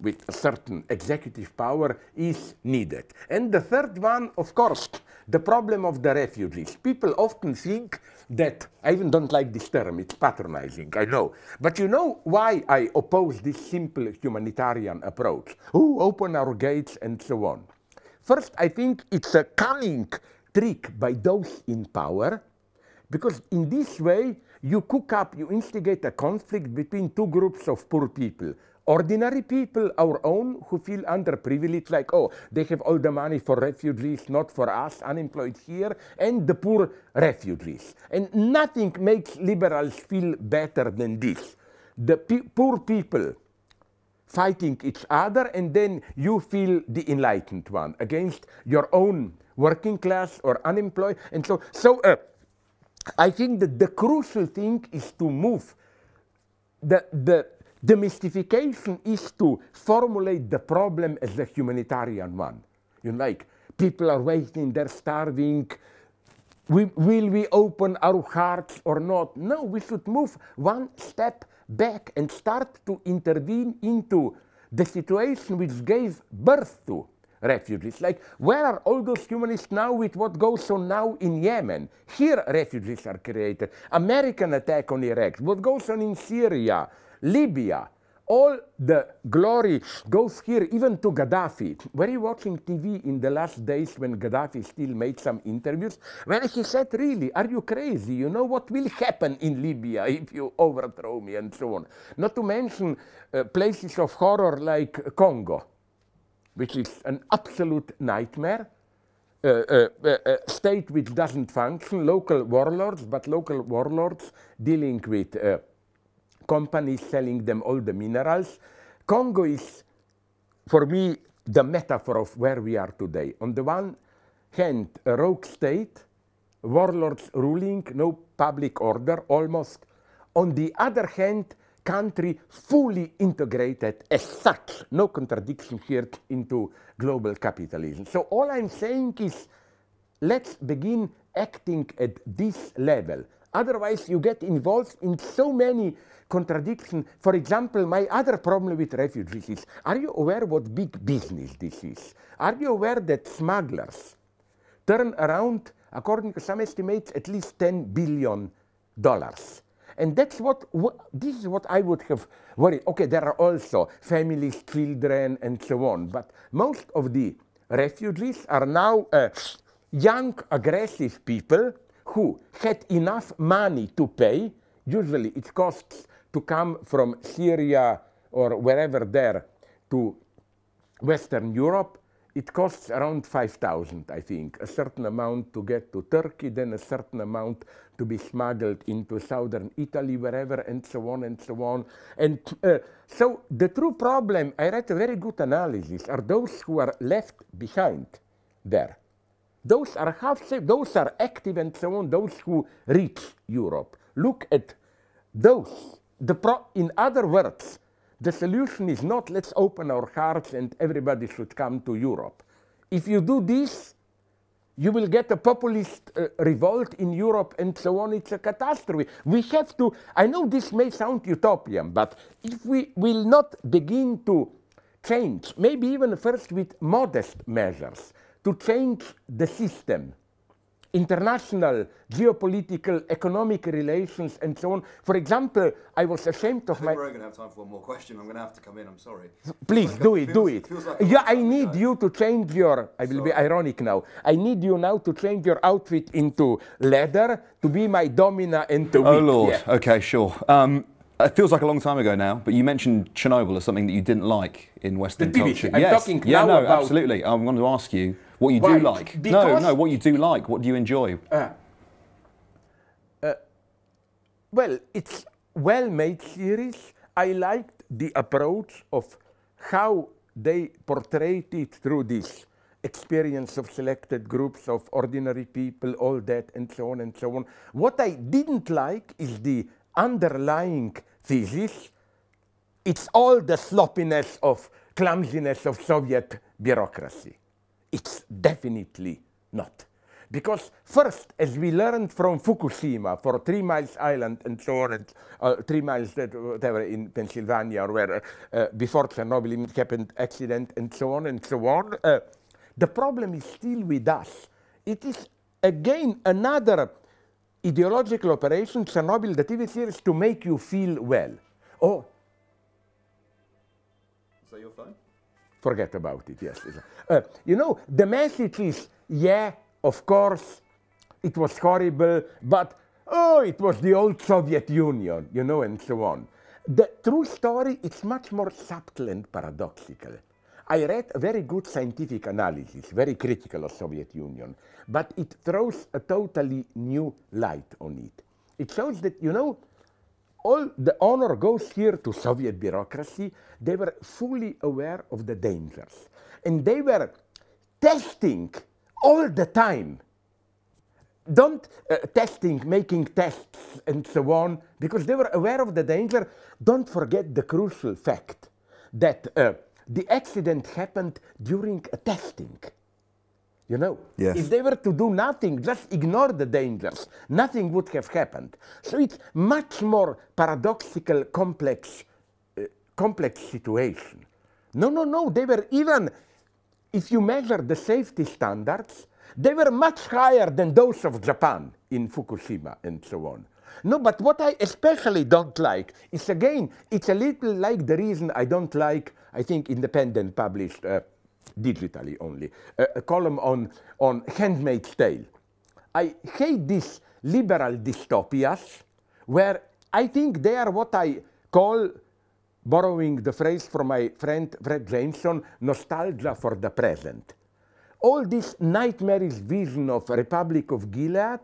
with a certain executive power is needed. And the third one, of course, the problem of the refugees. People often think that, I even don't like this term, it's patronizing, I know. But you know why I oppose this simple humanitarian approach? Who open our gates and so on. First, I think it's a cunning trick by those in power, because in this way you cook up, you instigate a conflict between two groups of poor people. Ordinary people, our own, who feel underprivileged, like, oh, they have all the money for refugees, not for us, unemployed here, and the poor refugees. And nothing makes liberals feel better than this. The pe poor people fighting each other, and then you feel the enlightened one against your own working class or unemployed. And so, so uh, I think that the crucial thing is to move. The, the demystification is to formulate the problem as a humanitarian one. You know, like people are waiting, they're starving. We, will we open our hearts or not? No, we should move one step back and start to intervene into the situation which gave birth to refugees. Like, where are all those humanists now with what goes on now in Yemen? Here, refugees are created. American attack on Iraq, what goes on in Syria, Libya. All the glory goes here, even to Gaddafi. Were you watching TV in the last days when Gaddafi still made some interviews? Where he said, Really, are you crazy? You know what will happen in Libya [LAUGHS] if you overthrow me, and so on. Not to mention uh, places of horror like Congo which is an absolute nightmare, uh, uh, uh, uh state which doesn't function, local warlords, but local warlords dealing with uh, companies selling them all the minerals. Congo is, for me, the metaphor of where we are today. On the one hand, a rogue state, warlords ruling, no public order almost. On the other hand, country fully integrated as such, no contradiction here into global capitalism. So all I'm saying is let's begin acting at this level. Otherwise, you get involved in so many contradictions. For example, my other problem with refugees is are you aware what big business this is? Are you aware that smugglers turn around, according to some estimates, at least $10 billion? And that's what, what, this is what I would have worried. Okay, there are also families, children, and so on. But most of the refugees are now uh, young, aggressive people who had enough money to pay. Usually, it costs to come from Syria or wherever there to Western Europe it costs around 5,000, I think, a certain amount to get to Turkey, then a certain amount to be smuggled into southern Italy, wherever, and so on and so on. And uh, so the true problem, I read a very good analysis, are those who are left behind there. Those are half safe, those are active and so on, those who reach Europe. Look at those. in other words, the solution is not let's open our hearts and everybody should come to Europe. If you do this, you will get a populist uh, revolt in Europe and so on. It's a catastrophe. We have to, I know this may sound utopian, but if we will not begin to change, maybe even first with modest measures, to change the system, international, geopolitical, economic relations, and so on. For example, I was ashamed of I my. We're going to have time for one more question. I'm going to have to come in. I'm sorry. Please do, it, feels, do it. it. Like yeah, I need you to change your. I will sorry. be ironic now. I need you now to change your outfit into leather to be my domina and to. Oh lord. Yeah. Okay, sure. Um, it feels like a long time ago now, but you mentioned Chernobyl as something that you didn't like in Western the culture. I'm yes. talking yeah, no, absolutely. I'm going to ask you what you right. do like. no, no, what you do like. What do you enjoy? Uh, uh, well, it's well-made series. I liked the approach of how they portrayed it through this experience of selected groups of ordinary people, all that, and so on and so on. What I didn't like is the underlying thesis. It's all the sloppiness of clumsiness of Soviet bureaucracy. It's definitely not. Because first, as we learned from Fukushima, for Three Miles Island and so on, and, uh, Three Miles, that, whatever, in Pennsylvania or where, uh, before Chernobyl happened, accident and so on and so on, uh, the problem is still with us. It is again another ideological operation, Chernobyl, the TV series, to make you feel well. Oh. Is that your phone? Forget about it, yes. Uh, you know, the message is, yeah, of course, it was horrible, but oh, it was the old Soviet Union, you know, and so on. The true story is much more subtle and paradoxical. I read a very good scientific analysis, very critical of Soviet Union, but it throws a totally new light on it. It shows that, you know, all the honor goes here to Soviet bureaucracy. They were fully aware of the dangers. And they were testing all the time. Don't uh, testing, making tests, and so on, because they were aware of the danger. Don't forget the crucial fact that uh, the accident happened during a testing. You know, yes. if they were to do nothing, just ignore the dangers, nothing would have happened. So it's much more paradoxical, complex, uh, complex situation. No, no, no. They were even, if you measure the safety standards, they were much higher than those of Japan in Fukushima and so on. No, but what I especially don't like is again, it's a little like the reason I don't like, I think, independent published. Uh, digitally only, a column on, on Handmaid's Tale. I hate these liberal dystopias where I think they are what I call, borrowing the phrase from my friend Fred Jameson, nostalgia for the present. All this nightmarish vision of Republic of Gilead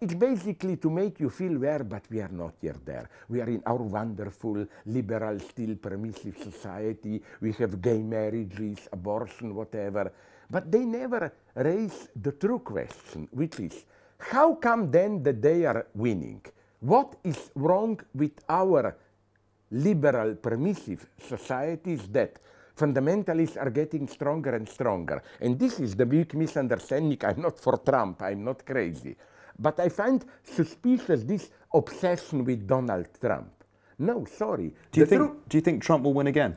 it's basically to make you feel where, but we are not here there. We are in our wonderful, liberal, still permissive society. We have gay marriages, abortion, whatever. But they never raise the true question, which is, how come then that they are winning? What is wrong with our liberal, permissive societies that fundamentalists are getting stronger and stronger. And this is the big misunderstanding. I'm not for Trump, I'm not crazy. But I find suspicious this obsession with Donald Trump. No, sorry. Do you, think, do you think Trump will win again?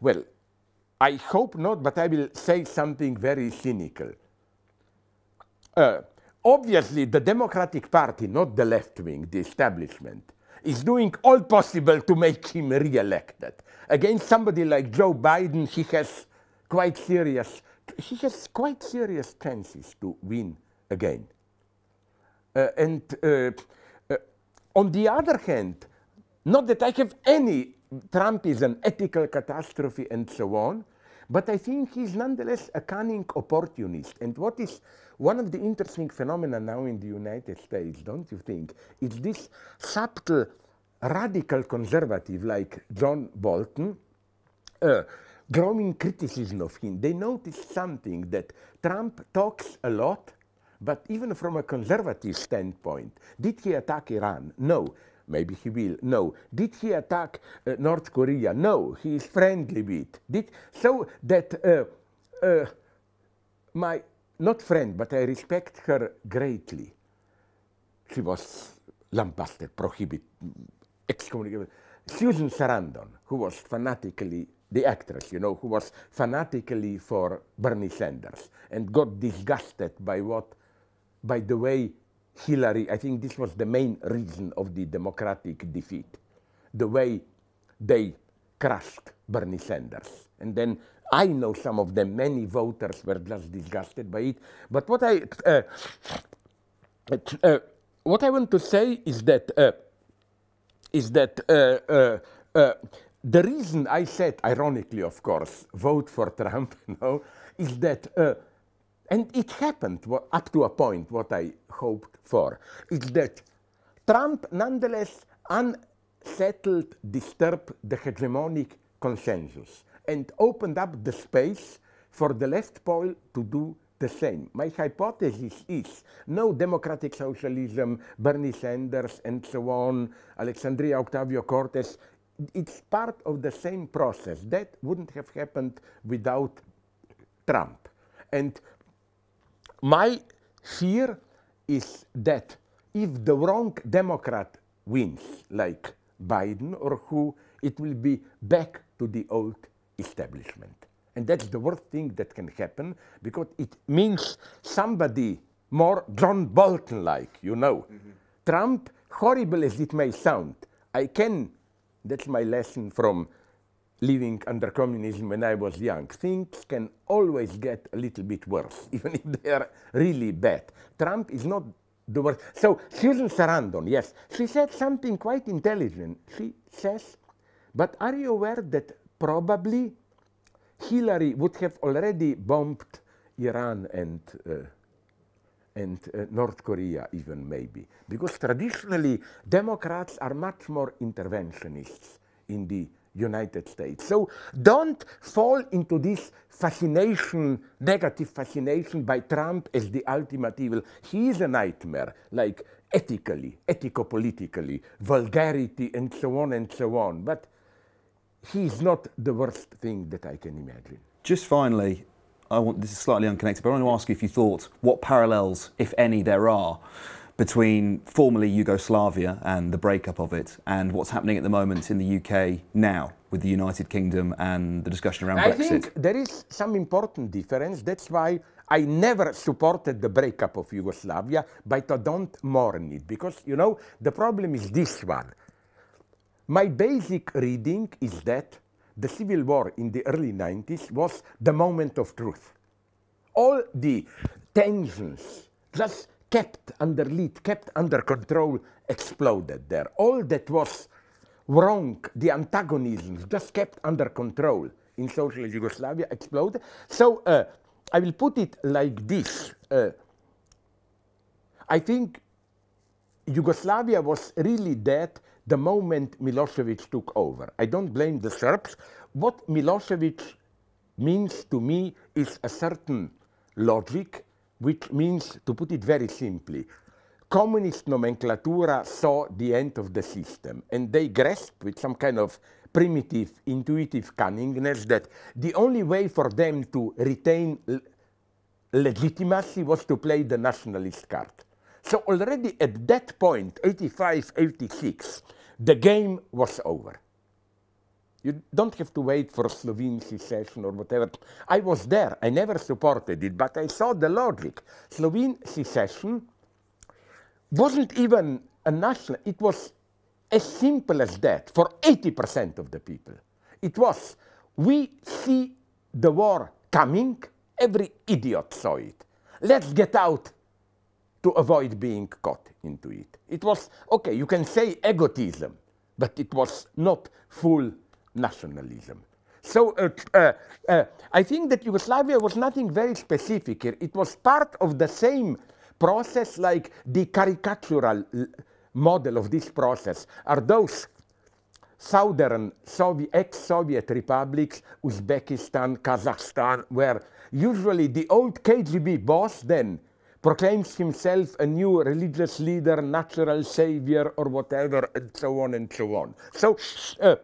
Well, I hope not, but I will say something very cynical. Uh, obviously, the Democratic Party, not the left wing, the establishment, is doing all possible to make him re-elected. Against somebody like Joe Biden, he has quite serious, he has quite serious chances to win again and eh, eh, eh, on the other hand, not that I have any Trumpism, ethical catastrophe, and so on, but I think he's nonetheless a cunning opportunist. And what is one of the interesting phenomena now in the United States, don't you think, is this subtle radical conservative like John Bolton, uh, growing criticism of him. They notice something that Trump talks a lot, but even from a conservative standpoint, did he attack Iran? No. Maybe he will. No. Did he attack uh, North Korea? No. He is friendly with. Did so that uh, uh, my not friend, but I respect her greatly. She was lambasted, prohibited, excommunicated. Susan Sarandon, who was fanatically the actress, you know, who was fanatically for Bernie Sanders and got disgusted by what by the way, Hillary, I think this was the main reason of the Democratic defeat, the way they crushed Bernie Sanders. And then I know some of the many voters were just disgusted by it. But what I, uh, uh, what I want to say is that, uh, is that uh, uh, uh, the reason I said, ironically, of course, vote for Trump, [LAUGHS] you know, is that and it happened up to a point, what I hoped for, is that Trump nonetheless unsettled, disturbed the hegemonic consensus and opened up the space for the left pole to do the same. My hypothesis is no democratic socialism, Bernie Sanders and so on, Alexandria Octavio Cortes, it's part of the same process. That wouldn't have happened without Trump. And my fear is that if the wrong Democrat wins, like Biden or who, it will be back to the old establishment. And that's the worst thing that can happen because it means somebody more John Bolton like, you know. Mm -hmm. Trump, horrible as it may sound, I can, that's my lesson from living under communism when I was young, things can always get a little bit worse, [LAUGHS] even if they are really bad. Trump is not the worst. So Susan Sarandon, yes, she said something quite intelligent. She says, but are you aware that probably Hillary would have already bombed Iran and uh, and uh, North Korea even maybe because traditionally Democrats are much more interventionists in the United States. So don't fall into this fascination, negative fascination by Trump as the ultimate evil. He is a nightmare, like ethically, ethico-politically, vulgarity and so on and so on. But he is not the worst thing that I can imagine. Just finally, I want this is slightly unconnected, but I want to ask you if you thought what parallels, if any, there are between formerly Yugoslavia and the breakup of it and what's happening at the moment in the UK now with the United Kingdom and the discussion around I Brexit? I think there is some important difference. That's why I never supported the breakup of Yugoslavia, but I don't mourn it because, you know, the problem is this one. My basic reading is that the civil war in the early 90s was the moment of truth. All the tensions, just kept under lead, kept under control, exploded there. All that was wrong, the antagonisms, just kept under control in socialist Yugoslavia exploded. So uh, I will put it like this. Uh, I think Yugoslavia was really dead the moment Milosevic took over. I don't blame the Serbs. What Milosevic means to me is a certain logic, which means, to put it very simply, communist nomenclatura saw the end of the system and they grasped with some kind of primitive intuitive cunningness that the only way for them to retain legitimacy was to play the nationalist card. So already at that point, 85, 86, the game was over. You don't have to wait for Slovene secession or whatever. I was there. I never supported it, but I saw the logic. Slovene secession wasn't even a national, it was as simple as that for 80% of the people. It was, we see the war coming, every idiot saw it. Let's get out to avoid being caught into it. It was, okay, you can say egotism, but it was not full nationalism. So uh, uh, uh, I think that Yugoslavia was nothing very specific here. It was part of the same process, like the caricatural model of this process are those southern Soviet, ex-Soviet republics, Uzbekistan, Kazakhstan, where usually the old KGB boss then proclaims himself a new religious leader, natural savior, or whatever, and so on and so on. So. Uh,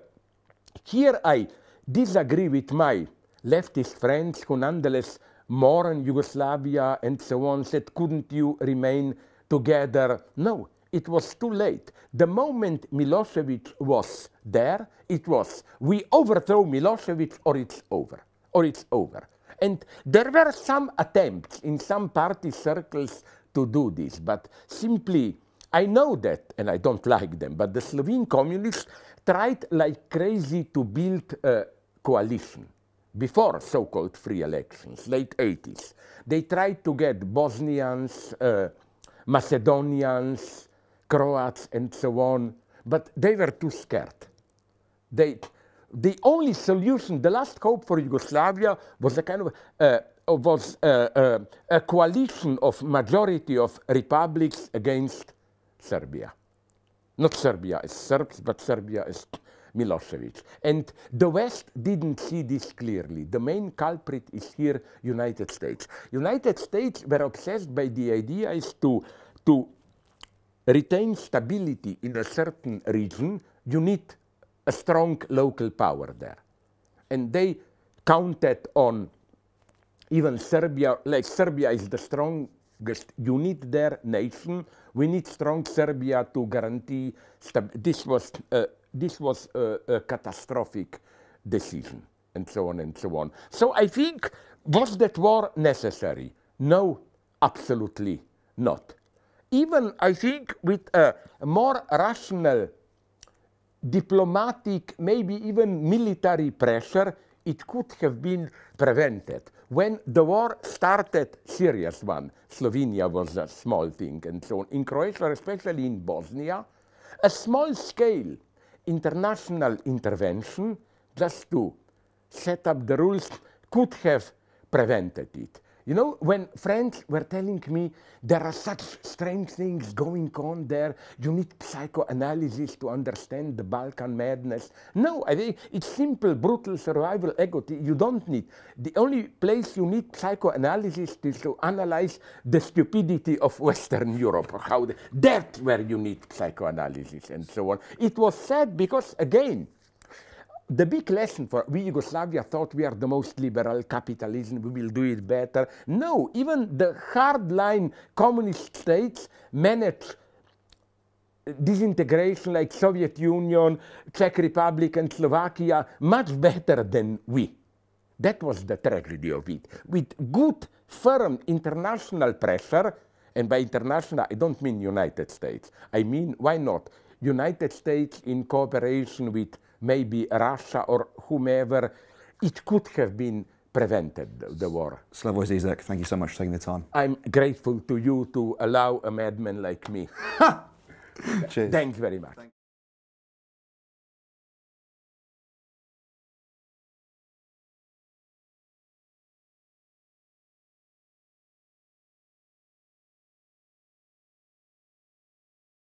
here I disagree with my leftist friends who nonetheless mourn Yugoslavia and so on, said, couldn't you remain together? No, it was too late. The moment Milosevic was there, it was, we overthrow Milosevic or it's over, or it's over. And there were some attempts in some party circles to do this, but simply, I know that, and I don't [LAUGHS] like them, but the Slovene communists tried like crazy to build a coalition before so-called free elections, late 80s. They tried to get Bosnians, uh, Macedonians, Croats, and so on, but they were too scared. They, the only solution, the last hope for Yugoslavia was a kind of uh, was uh, uh, a coalition of majority of republics against Serbia not Serbia is Serbs, but Serbia is Milosevic. And the West didn't see this clearly. The main culprit is here United States. United States were obsessed by the idea is to, to retain stability in a certain region, you need a strong local power there. And they counted on even Serbia, like Serbia is the strong you need their nation. We need strong Serbia to guarantee. this was uh, this was a, uh, a catastrophic decision, and so on and so on. So I think was that war necessary? No, absolutely not. Even I think with a more rational diplomatic, maybe even military pressure, it could have been prevented. When the war started, serious one, Slovenia was a small thing and so on. In Croatia, especially in Bosnia, a small scale international intervention just to set up the rules could have prevented it. You know, when friends were telling me there are such strange things going on there, you need psychoanalysis to understand the Balkan madness. No, I think it's simple, brutal survival egoty. You don't need. The only place you need psychoanalysis is to analyze the stupidity of Western Europe. How the, that's where you need psychoanalysis and so on. It was sad because, again, the big lesson for we Yugoslavia thought we are the most liberal capitalism, we will do it better. No, even the hardline communist states managed uh, disintegration like Soviet Union, Czech Republic and Slovakia much better than we. That was the tragedy of it. With good, firm international pressure, and by international I don't mean United States, I mean, why not, United States in cooperation with maybe Russia or whomever, it could have been prevented the war. Slavoj Zizek, thank you so much for taking the time. I'm grateful to you to allow a madman like me. [LAUGHS] Cheers. Thanks very much. Thank